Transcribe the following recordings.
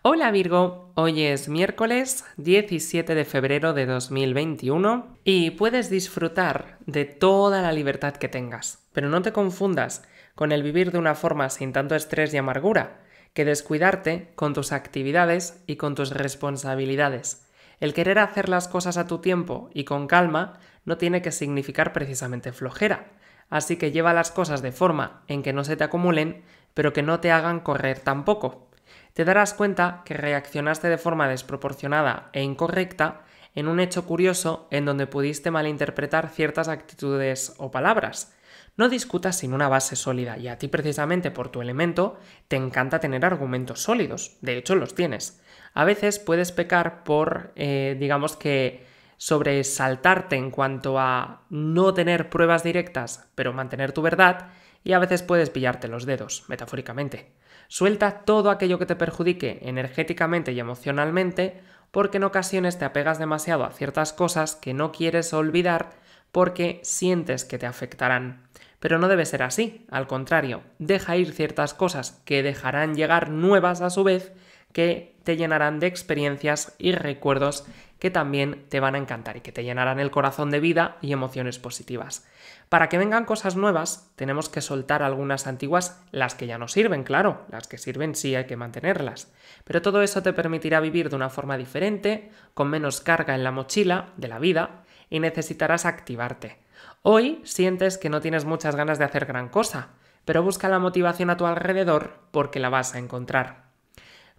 Hola Virgo, hoy es miércoles 17 de febrero de 2021 y puedes disfrutar de toda la libertad que tengas, pero no te confundas con el vivir de una forma sin tanto estrés y amargura, que descuidarte con tus actividades y con tus responsabilidades. El querer hacer las cosas a tu tiempo y con calma no tiene que significar precisamente flojera, así que lleva las cosas de forma en que no se te acumulen, pero que no te hagan correr tampoco te darás cuenta que reaccionaste de forma desproporcionada e incorrecta en un hecho curioso en donde pudiste malinterpretar ciertas actitudes o palabras. No discutas sin una base sólida y a ti precisamente por tu elemento te encanta tener argumentos sólidos, de hecho los tienes. A veces puedes pecar por, eh, digamos que, sobresaltarte en cuanto a no tener pruebas directas, pero mantener tu verdad, y a veces puedes pillarte los dedos, metafóricamente. Suelta todo aquello que te perjudique energéticamente y emocionalmente, porque en ocasiones te apegas demasiado a ciertas cosas que no quieres olvidar porque sientes que te afectarán. Pero no debe ser así, al contrario, deja ir ciertas cosas que dejarán llegar nuevas a su vez que te llenarán de experiencias y recuerdos que también te van a encantar y que te llenarán el corazón de vida y emociones positivas. Para que vengan cosas nuevas, tenemos que soltar algunas antiguas, las que ya no sirven, claro, las que sirven sí hay que mantenerlas. Pero todo eso te permitirá vivir de una forma diferente, con menos carga en la mochila de la vida, y necesitarás activarte. Hoy sientes que no tienes muchas ganas de hacer gran cosa, pero busca la motivación a tu alrededor porque la vas a encontrar.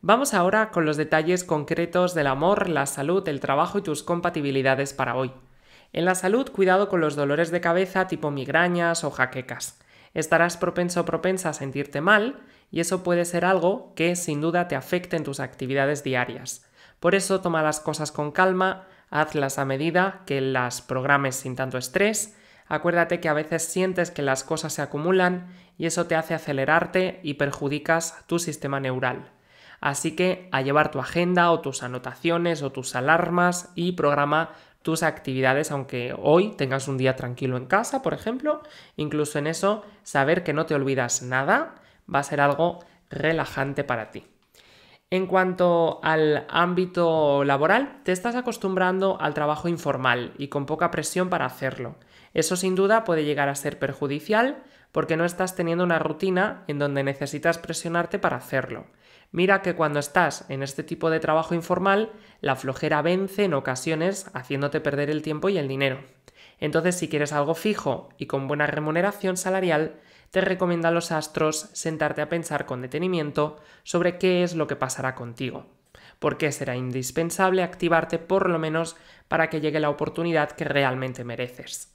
Vamos ahora con los detalles concretos del amor, la salud, el trabajo y tus compatibilidades para hoy. En la salud, cuidado con los dolores de cabeza tipo migrañas o jaquecas. Estarás propenso o propensa a sentirte mal y eso puede ser algo que sin duda te afecte en tus actividades diarias. Por eso toma las cosas con calma, hazlas a medida que las programes sin tanto estrés. Acuérdate que a veces sientes que las cosas se acumulan y eso te hace acelerarte y perjudicas tu sistema neural. Así que a llevar tu agenda o tus anotaciones o tus alarmas y programa tus actividades, aunque hoy tengas un día tranquilo en casa, por ejemplo, incluso en eso, saber que no te olvidas nada va a ser algo relajante para ti. En cuanto al ámbito laboral, te estás acostumbrando al trabajo informal y con poca presión para hacerlo. Eso sin duda puede llegar a ser perjudicial porque no estás teniendo una rutina en donde necesitas presionarte para hacerlo. Mira que cuando estás en este tipo de trabajo informal, la flojera vence en ocasiones haciéndote perder el tiempo y el dinero. Entonces, si quieres algo fijo y con buena remuneración salarial, te a los astros sentarte a pensar con detenimiento sobre qué es lo que pasará contigo, porque será indispensable activarte por lo menos para que llegue la oportunidad que realmente mereces.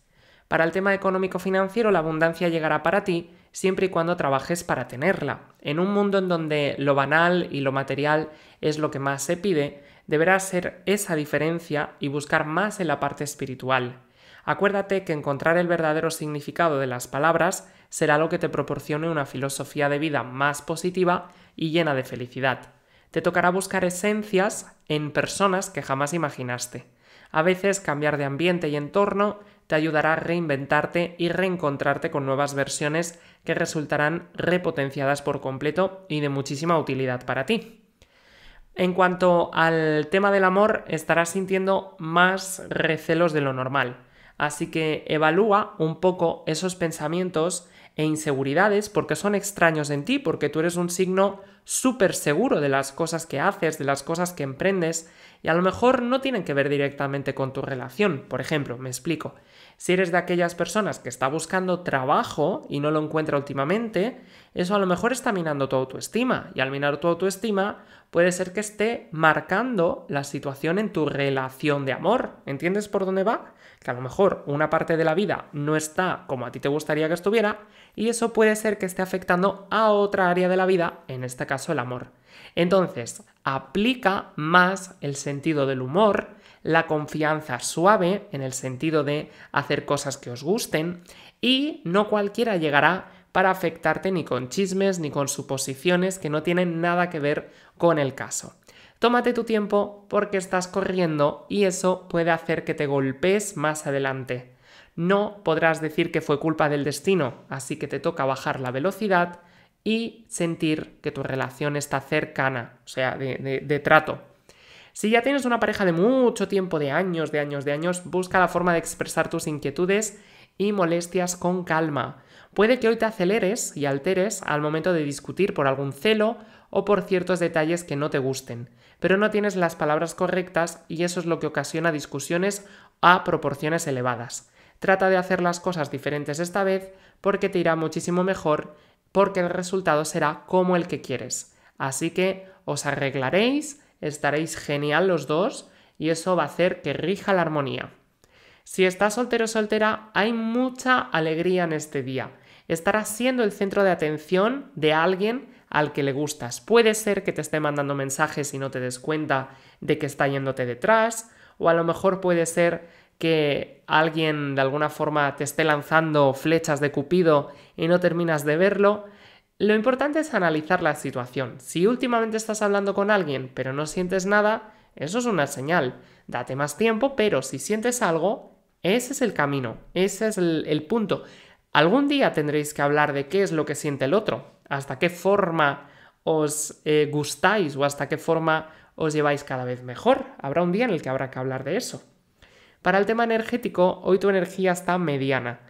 Para el tema económico-financiero, la abundancia llegará para ti siempre y cuando trabajes para tenerla. En un mundo en donde lo banal y lo material es lo que más se pide, deberás ser esa diferencia y buscar más en la parte espiritual. Acuérdate que encontrar el verdadero significado de las palabras será lo que te proporcione una filosofía de vida más positiva y llena de felicidad. Te tocará buscar esencias en personas que jamás imaginaste. A veces cambiar de ambiente y entorno te ayudará a reinventarte y reencontrarte con nuevas versiones que resultarán repotenciadas por completo y de muchísima utilidad para ti. En cuanto al tema del amor, estarás sintiendo más recelos de lo normal, así que evalúa un poco esos pensamientos e inseguridades porque son extraños en ti, porque tú eres un signo súper seguro de las cosas que haces, de las cosas que emprendes, y a lo mejor no tienen que ver directamente con tu relación. Por ejemplo, me explico, si eres de aquellas personas que está buscando trabajo y no lo encuentra últimamente, eso a lo mejor está minando tu autoestima, y al minar tu autoestima, puede ser que esté marcando la situación en tu relación de amor. ¿Entiendes por dónde va? Que a lo mejor una parte de la vida no está como a ti te gustaría que estuviera y eso puede ser que esté afectando a otra área de la vida, en este caso el amor. Entonces, aplica más el sentido del humor, la confianza suave en el sentido de hacer cosas que os gusten y no cualquiera llegará para afectarte ni con chismes ni con suposiciones que no tienen nada que ver con el caso. Tómate tu tiempo porque estás corriendo y eso puede hacer que te golpes más adelante. No podrás decir que fue culpa del destino, así que te toca bajar la velocidad y sentir que tu relación está cercana, o sea, de, de trato, si ya tienes una pareja de mucho tiempo, de años, de años, de años, busca la forma de expresar tus inquietudes y molestias con calma. Puede que hoy te aceleres y alteres al momento de discutir por algún celo o por ciertos detalles que no te gusten, pero no tienes las palabras correctas y eso es lo que ocasiona discusiones a proporciones elevadas. Trata de hacer las cosas diferentes esta vez porque te irá muchísimo mejor, porque el resultado será como el que quieres. Así que os arreglaréis, estaréis genial los dos y eso va a hacer que rija la armonía. Si estás soltero o soltera, hay mucha alegría en este día Estarás siendo el centro de atención de alguien al que le gustas. Puede ser que te esté mandando mensajes y no te des cuenta de que está yéndote detrás, o a lo mejor puede ser que alguien de alguna forma te esté lanzando flechas de Cupido y no terminas de verlo. Lo importante es analizar la situación. Si últimamente estás hablando con alguien pero no sientes nada, eso es una señal. Date más tiempo, pero si sientes algo, ese es el camino, ese es el, el punto. Algún día tendréis que hablar de qué es lo que siente el otro, hasta qué forma os eh, gustáis o hasta qué forma os lleváis cada vez mejor. Habrá un día en el que habrá que hablar de eso. Para el tema energético, hoy tu energía está mediana.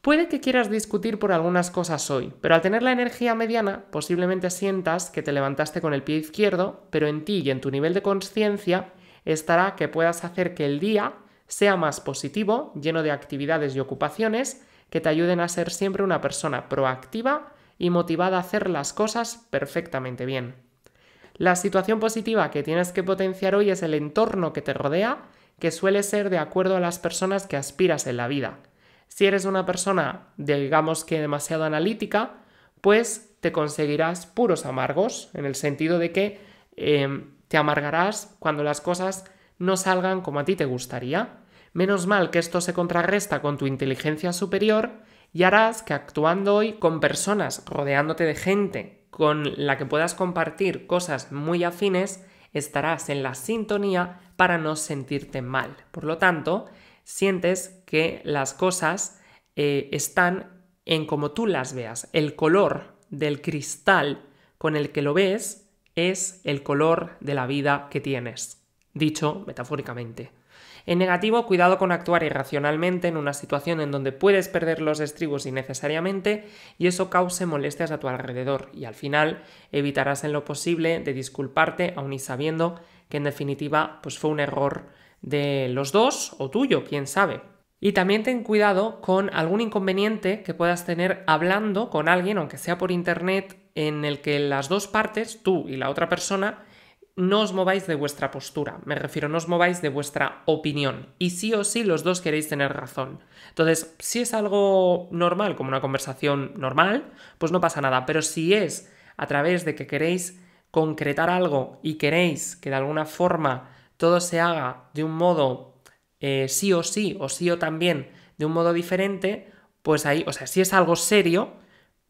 Puede que quieras discutir por algunas cosas hoy, pero al tener la energía mediana, posiblemente sientas que te levantaste con el pie izquierdo, pero en ti y en tu nivel de conciencia estará que puedas hacer que el día sea más positivo, lleno de actividades y ocupaciones, que te ayuden a ser siempre una persona proactiva y motivada a hacer las cosas perfectamente bien. La situación positiva que tienes que potenciar hoy es el entorno que te rodea, que suele ser de acuerdo a las personas que aspiras en la vida. Si eres una persona, digamos que demasiado analítica, pues te conseguirás puros amargos, en el sentido de que eh, te amargarás cuando las cosas no salgan como a ti te gustaría. Menos mal que esto se contrarresta con tu inteligencia superior y harás que actuando hoy con personas, rodeándote de gente con la que puedas compartir cosas muy afines, estarás en la sintonía para no sentirte mal. Por lo tanto, sientes que las cosas eh, están en como tú las veas. El color del cristal con el que lo ves es el color de la vida que tienes, dicho metafóricamente. En negativo, cuidado con actuar irracionalmente en una situación en donde puedes perder los estribos innecesariamente y eso cause molestias a tu alrededor y al final evitarás en lo posible de disculparte aun y sabiendo que en definitiva pues fue un error de los dos o tuyo, quién sabe. Y también ten cuidado con algún inconveniente que puedas tener hablando con alguien, aunque sea por internet, en el que las dos partes, tú y la otra persona, no os mováis de vuestra postura, me refiero, no os mováis de vuestra opinión. Y sí o sí los dos queréis tener razón. Entonces, si es algo normal, como una conversación normal, pues no pasa nada. Pero si es a través de que queréis concretar algo y queréis que de alguna forma todo se haga de un modo eh, sí o sí, o sí o también, de un modo diferente, pues ahí, o sea, si es algo serio,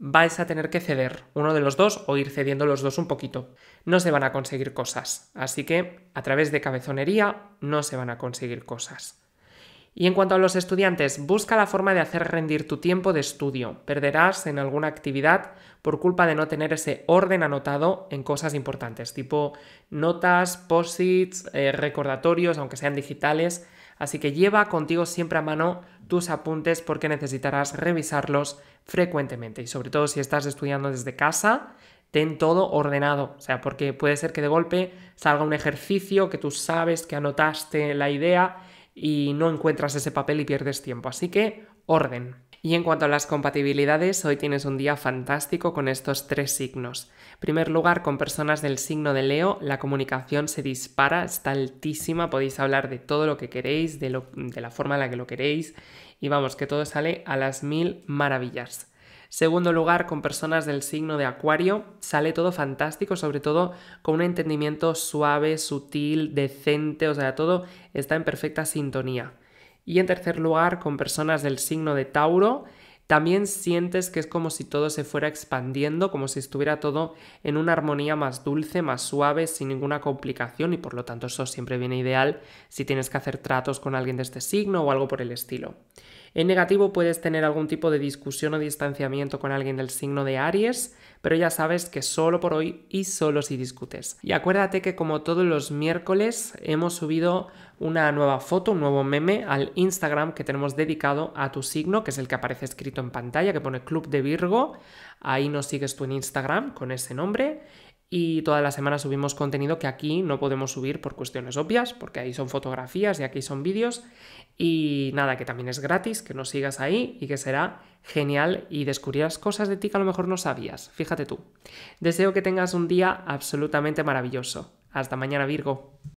vais a tener que ceder uno de los dos o ir cediendo los dos un poquito. No se van a conseguir cosas, así que a través de cabezonería no se van a conseguir cosas. Y en cuanto a los estudiantes, busca la forma de hacer rendir tu tiempo de estudio. Perderás en alguna actividad por culpa de no tener ese orden anotado en cosas importantes, tipo notas, posits, eh, recordatorios, aunque sean digitales, Así que lleva contigo siempre a mano tus apuntes porque necesitarás revisarlos frecuentemente. Y sobre todo si estás estudiando desde casa, ten todo ordenado. O sea, porque puede ser que de golpe salga un ejercicio que tú sabes que anotaste la idea y no encuentras ese papel y pierdes tiempo. Así que orden. Y en cuanto a las compatibilidades, hoy tienes un día fantástico con estos tres signos. primer lugar, con personas del signo de Leo, la comunicación se dispara, está altísima, podéis hablar de todo lo que queréis, de, de la forma en la que lo queréis, y vamos, que todo sale a las mil maravillas. Segundo lugar, con personas del signo de Acuario, sale todo fantástico, sobre todo con un entendimiento suave, sutil, decente, o sea, todo está en perfecta sintonía. Y en tercer lugar, con personas del signo de Tauro, también sientes que es como si todo se fuera expandiendo, como si estuviera todo en una armonía más dulce, más suave, sin ninguna complicación y por lo tanto eso siempre viene ideal si tienes que hacer tratos con alguien de este signo o algo por el estilo. En negativo puedes tener algún tipo de discusión o distanciamiento con alguien del signo de Aries, pero ya sabes que solo por hoy y solo si discutes. Y acuérdate que como todos los miércoles hemos subido una nueva foto, un nuevo meme al Instagram que tenemos dedicado a tu signo, que es el que aparece escrito en pantalla, que pone Club de Virgo. Ahí nos sigues tú en Instagram con ese nombre y todas las semanas subimos contenido que aquí no podemos subir por cuestiones obvias, porque ahí son fotografías y aquí son vídeos. Y nada, que también es gratis, que nos sigas ahí y que será genial y descubrirás cosas de ti que a lo mejor no sabías. Fíjate tú. Deseo que tengas un día absolutamente maravilloso. Hasta mañana Virgo.